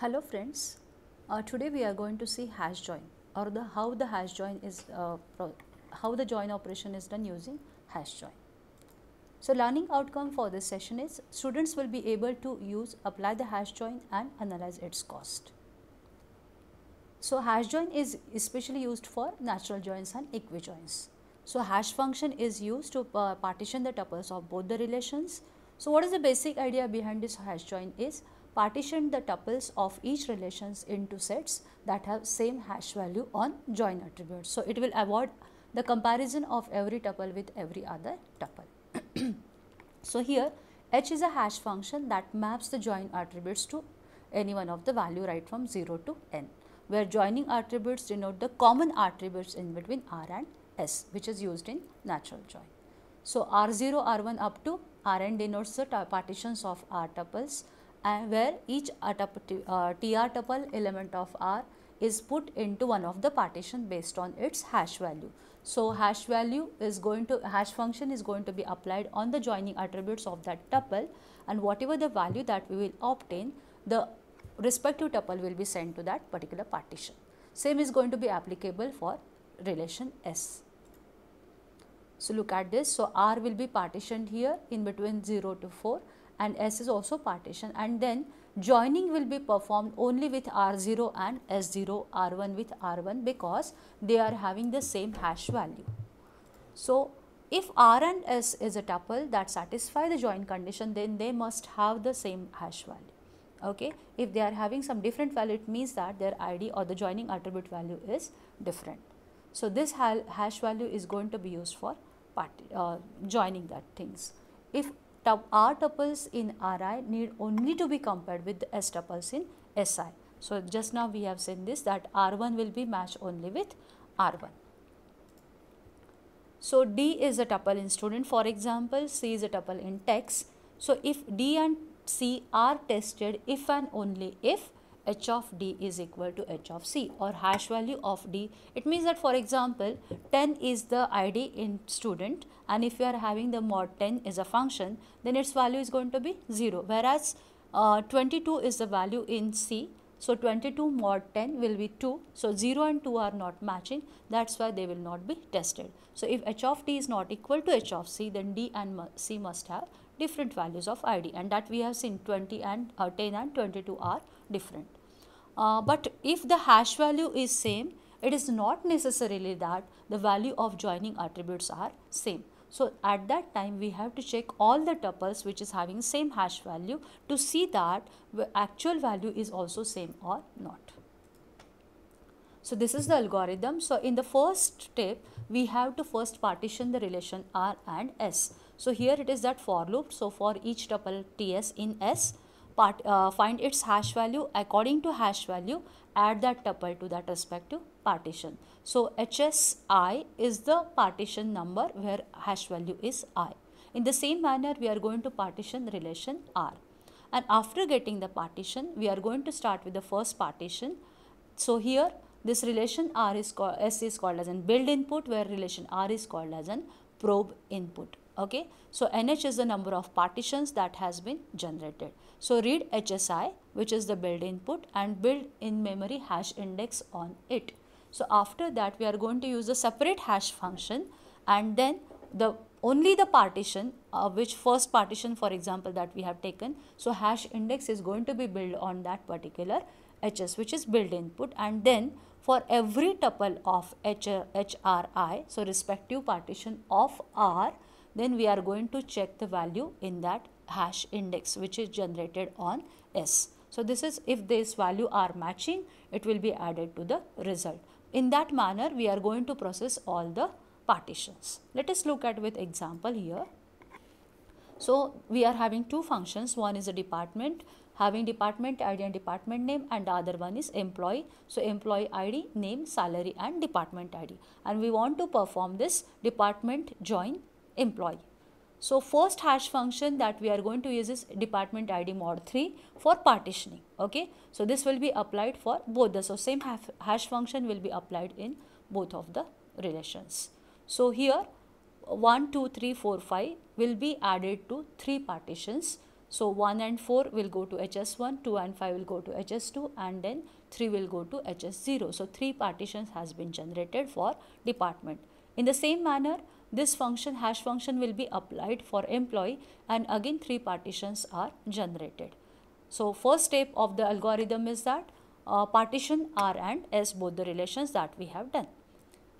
Hello friends, uh, today we are going to see hash join or the how the hash join is uh, how the join operation is done using hash join. So learning outcome for this session is students will be able to use apply the hash join and analyze its cost. So hash join is especially used for natural joins and equijoins. So hash function is used to uh, partition the tuples of both the relations. So what is the basic idea behind this hash join is partitioned the tuples of each relations into sets that have same hash value on join attributes. So, it will avoid the comparison of every tuple with every other tuple. so, here h is a hash function that maps the join attributes to any one of the value right from 0 to n where joining attributes denote the common attributes in between R and S which is used in natural join. So, R0, R1 up to Rn denotes the partitions of R tuples, where each tr uh, tuple element of R is put into one of the partition based on its hash value. So, hash value is going to hash function is going to be applied on the joining attributes of that tuple and whatever the value that we will obtain the respective tuple will be sent to that particular partition. Same is going to be applicable for relation S. So, look at this. So, R will be partitioned here in between 0 to 4 and S is also partition and then joining will be performed only with R0 and S0, R1 with R1 because they are having the same hash value. So, if R and S is a tuple that satisfy the join condition then they must have the same hash value. Okay. If they are having some different value it means that their ID or the joining attribute value is different. So, this hash value is going to be used for part, uh, joining that things. If R tuples in Ri need only to be compared with the S tuples in Si. So, just now we have seen this that R1 will be matched only with R1. So, D is a tuple in student for example, C is a tuple in text. So, if D and C are tested if and only if h of d is equal to h of c or hash value of d. It means that for example 10 is the id in student and if you are having the mod 10 is a function then its value is going to be 0 whereas uh, 22 is the value in c. So 22 mod 10 will be 2. So 0 and 2 are not matching that's why they will not be tested. So if h of d is not equal to h of c then d and c must have different values of id and that we have seen 20 and uh, 10 and 22 are different. Uh, but if the hash value is same, it is not necessarily that the value of joining attributes are same. So, at that time we have to check all the tuples which is having same hash value to see that the actual value is also same or not. So, this is the algorithm. So, in the first step we have to first partition the relation R and S. So, here it is that for loop. So, for each tuple TS in S part, uh, find its hash value according to hash value add that tuple to that respective partition. So HSI is the partition number where hash value is I. In the same manner we are going to partition relation R and after getting the partition we are going to start with the first partition. So here this relation R is called S is called as an build input where relation R is called as an probe input okay so nh is the number of partitions that has been generated so read hsi which is the build input and build in memory hash index on it so after that we are going to use a separate hash function and then the only the partition uh, which first partition for example that we have taken so hash index is going to be built on that particular hs which is build input and then for every tuple of HRI, so respective partition of R, then we are going to check the value in that hash index which is generated on S. So this is if this value are matching it will be added to the result. In that manner we are going to process all the partitions. Let us look at with example here. So we are having two functions one is a department having department ID and department name and the other one is employee. So employee ID, name, salary and department ID and we want to perform this department join employee. So, first hash function that we are going to use is department ID mod 3 for partitioning. Okay. So, this will be applied for both the. So, same hash function will be applied in both of the relations. So, here 1, 2, 3, 4, 5 will be added to 3 partitions. So, 1 and 4 will go to HS1, 2 and 5 will go to HS2 and then 3 will go to HS0. So, 3 partitions has been generated for department. In the same manner, this function hash function will be applied for employee and again three partitions are generated. So first step of the algorithm is that uh, partition R and S both the relations that we have done.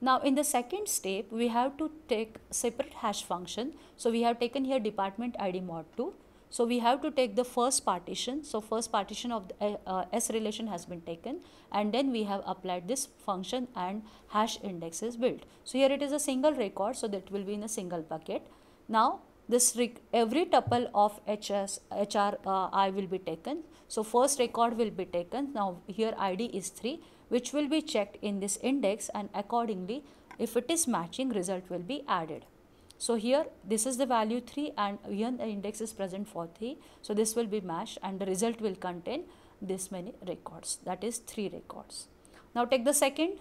Now in the second step we have to take separate hash function. So we have taken here department ID mod 2 so we have to take the first partition. So first partition of the, uh, uh, S relation has been taken and then we have applied this function and hash index is built. So here it is a single record so that will be in a single bucket. Now this every tuple of HS, HRI uh, will be taken. So first record will be taken. Now here ID is 3 which will be checked in this index and accordingly if it is matching result will be added. So here this is the value 3 and here the index is present for 3. So this will be matched and the result will contain this many records that is 3 records. Now take the second.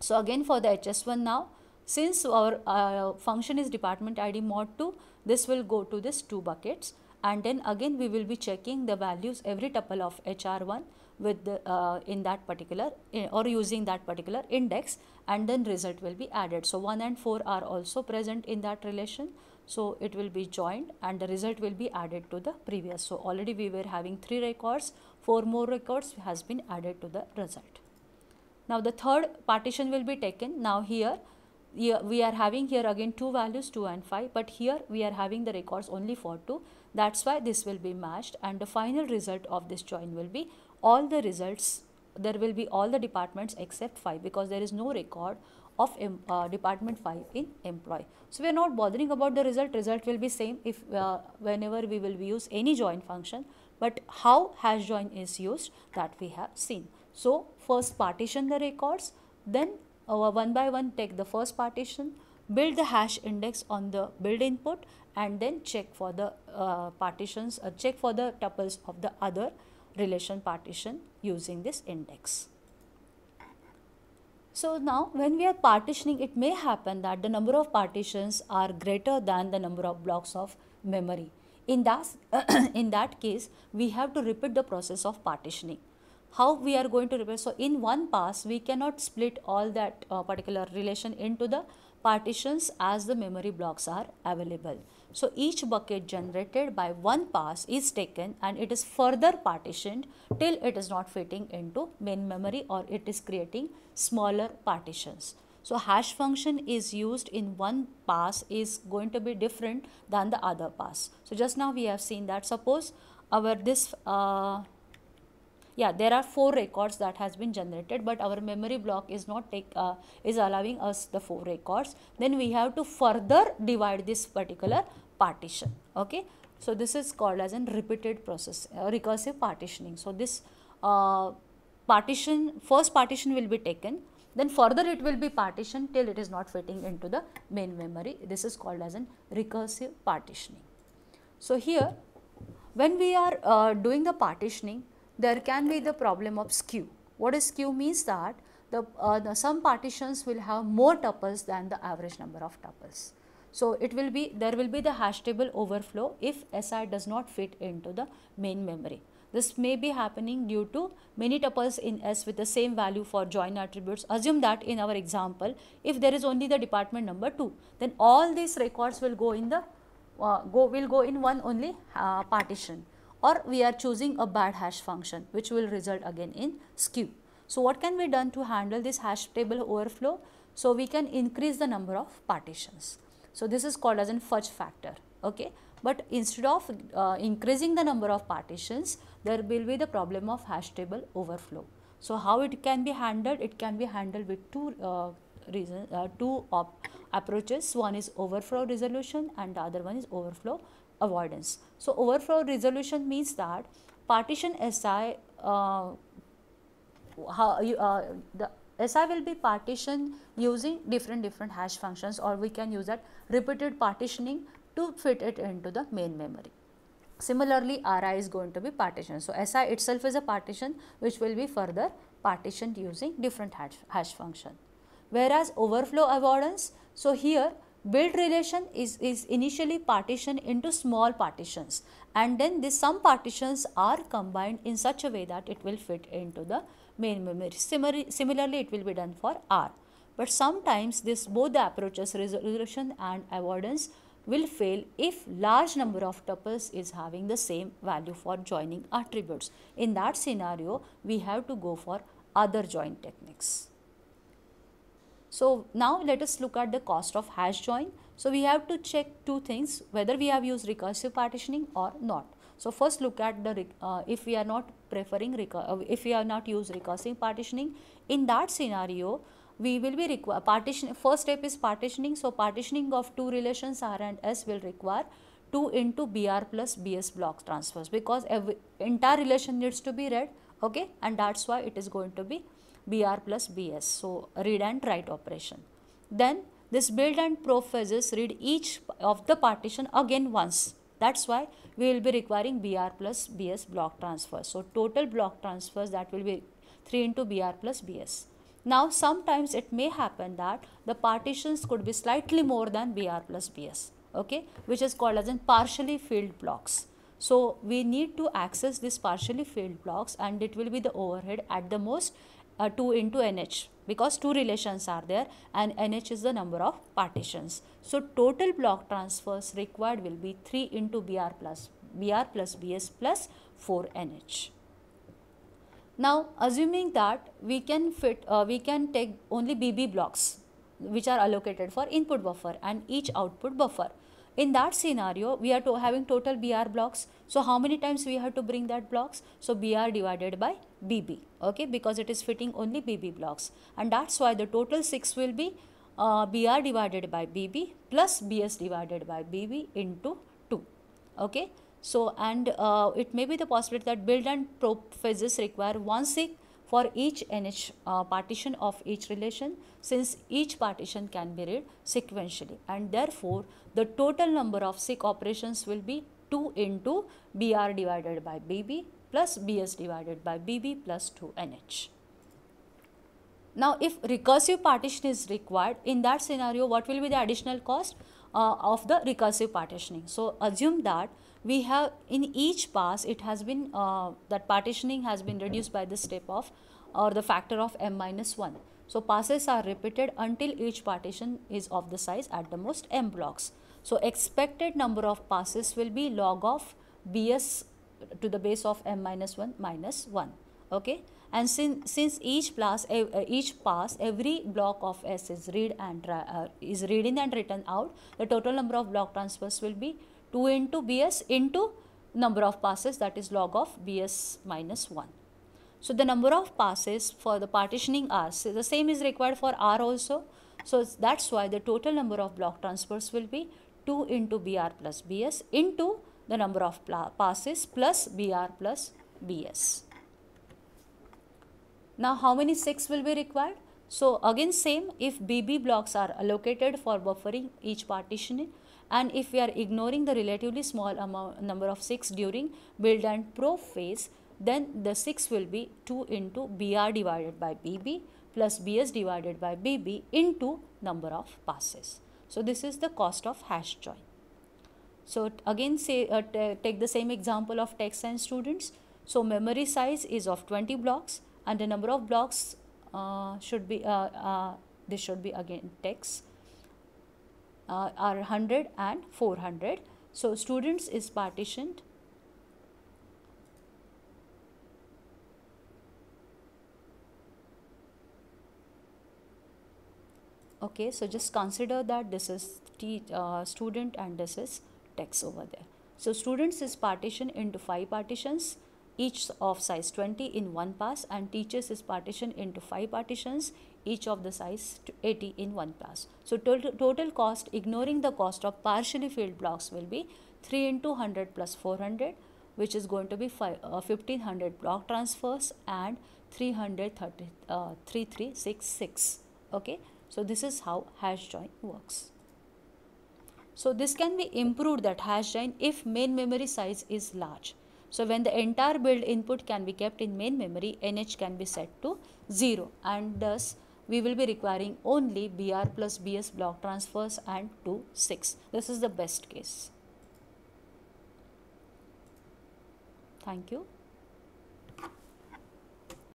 So again for the HS1 now since our uh, function is department ID mod 2 this will go to this 2 buckets and then again we will be checking the values every tuple of HR1 with the, uh, in that particular in, eh, or using that particular index and then result will be added. So 1 and 4 are also present in that relation. So it will be joined and the result will be added to the previous. So already we were having 3 records, 4 more records has been added to the result. Now the third partition will be taken. Now here we are having here again two values 2 and 5 but here we are having the records only for 2 that's why this will be matched and the final result of this join will be all the results there will be all the departments except 5 because there is no record of um, uh, department 5 in employee. So, we are not bothering about the result, result will be same if uh, whenever we will use any join function, but how hash join is used that we have seen. So, first partition the records, then uh, one by one take the first partition, build the hash index on the build input and then check for the uh, partitions uh, check for the tuples of the other relation partition using this index. So now when we are partitioning it may happen that the number of partitions are greater than the number of blocks of memory. In that, in that case we have to repeat the process of partitioning. How we are going to repeat? So in one pass we cannot split all that uh, particular relation into the partitions as the memory blocks are available. So each bucket generated by one pass is taken and it is further partitioned till it is not fitting into main memory or it is creating smaller partitions. So hash function is used in one pass is going to be different than the other pass. So just now we have seen that suppose our this uh, yeah there are four records that has been generated but our memory block is not take uh, is allowing us the four records then we have to further divide this particular partition okay so this is called as an repeated process uh, recursive partitioning so this uh, partition first partition will be taken then further it will be partitioned till it is not fitting into the main memory this is called as an recursive partitioning so here when we are uh, doing the partitioning there can be the problem of skew. What is skew means that the, uh, the some partitions will have more tuples than the average number of tuples. So, it will be there will be the hash table overflow if SI does not fit into the main memory. This may be happening due to many tuples in S with the same value for join attributes. Assume that in our example, if there is only the department number 2, then all these records will go in the uh, go will go in one only uh, partition or we are choosing a bad hash function which will result again in skew. So what can be done to handle this hash table overflow? So we can increase the number of partitions. So this is called as an fudge factor. Okay. But instead of uh, increasing the number of partitions, there will be the problem of hash table overflow. So how it can be handled? It can be handled with two uh, reason, uh, two approaches. One is overflow resolution and the other one is overflow avoidance. So, overflow resolution means that partition SI, uh, how, uh, the SI will be partitioned using different different hash functions or we can use that repeated partitioning to fit it into the main memory. Similarly, RI is going to be partitioned. So, SI itself is a partition which will be further partitioned using different hash, hash function. Whereas, overflow avoidance, so here build relation is, is initially partitioned into small partitions and then this some partitions are combined in such a way that it will fit into the main memory. Similarly, similarly it will be done for R. But sometimes this both the approaches resolution and avoidance will fail if large number of tuples is having the same value for joining attributes. In that scenario, we have to go for other join techniques. So now let us look at the cost of hash join. So we have to check two things whether we have used recursive partitioning or not. So first look at the uh, if we are not preferring uh, if we are not used recursive partitioning in that scenario we will be require uh, partition first step is partitioning so partitioning of two relations R and S will require 2 into BR plus BS block transfers because every entire relation needs to be read okay and that's why it is going to be BR plus BS. So, read and write operation. Then this build and probe phases read each of the partition again once. That's why we will be requiring BR plus BS block transfer. So, total block transfers that will be 3 into BR plus BS. Now, sometimes it may happen that the partitions could be slightly more than BR plus BS, okay, which is called as in partially filled blocks. So, we need to access these partially filled blocks and it will be the overhead at the most uh, 2 into NH because two relations are there and NH is the number of partitions. So, total block transfers required will be 3 into BR plus BR plus BS plus 4NH. Now, assuming that we can fit, uh, we can take only BB blocks which are allocated for input buffer and each output buffer in that scenario we are to having total BR blocks. So how many times we have to bring that blocks? So BR divided by BB okay because it is fitting only BB blocks and that's why the total 6 will be uh, BR divided by BB plus BS divided by BB into 2 okay. So and uh, it may be the possibility that build and probe phases require one sig for each nh uh, partition of each relation since each partition can be read sequentially and therefore the total number of SIC operations will be 2 into BR divided by BB plus BS divided by BB plus 2NH. Now if recursive partition is required in that scenario what will be the additional cost uh, of the recursive partitioning. So assume that we have in each pass it has been uh, that partitioning has been reduced by the step of or the factor of m minus 1. So passes are repeated until each partition is of the size at the most m blocks. So expected number of passes will be log of bs to the base of m minus 1 minus 1 okay and since since each pass uh, each pass every block of s is read and uh, is read in and written out the total number of block transfers will be 2 into bs into number of passes that is log of bs minus 1. So the number of passes for the partitioning R, the same is required for R also. So that's why the total number of block transfers will be 2 into BR plus BS into the number of passes plus BR plus BS. Now how many 6 will be required? So again same if BB blocks are allocated for buffering each partition and if we are ignoring the relatively small amount number of 6 during build and probe phase then the 6 will be 2 into BR divided by BB plus BS divided by BB into number of passes. So this is the cost of hash join. So again say uh, take the same example of tech science students. So memory size is of 20 blocks and the number of blocks uh, should be uh, uh this should be again text uh, are 100 and 400. So students is partitioned. Okay, so just consider that this is uh, student and this is text over there. So students is partitioned into 5 partitions each of size 20 in one pass and teachers is partitioned into 5 partitions each of the size 80 in one pass. So, total, total cost ignoring the cost of partially filled blocks will be 3 into 100 plus 400 which is going to be five, uh, 1500 block transfers and 330, uh, 3366. Okay. So, this is how hash join works. So, this can be improved that hash join if main memory size is large. So, when the entire build input can be kept in main memory, NH can be set to 0 and thus we will be requiring only BR plus BS block transfers and 2, 6. This is the best case. Thank you.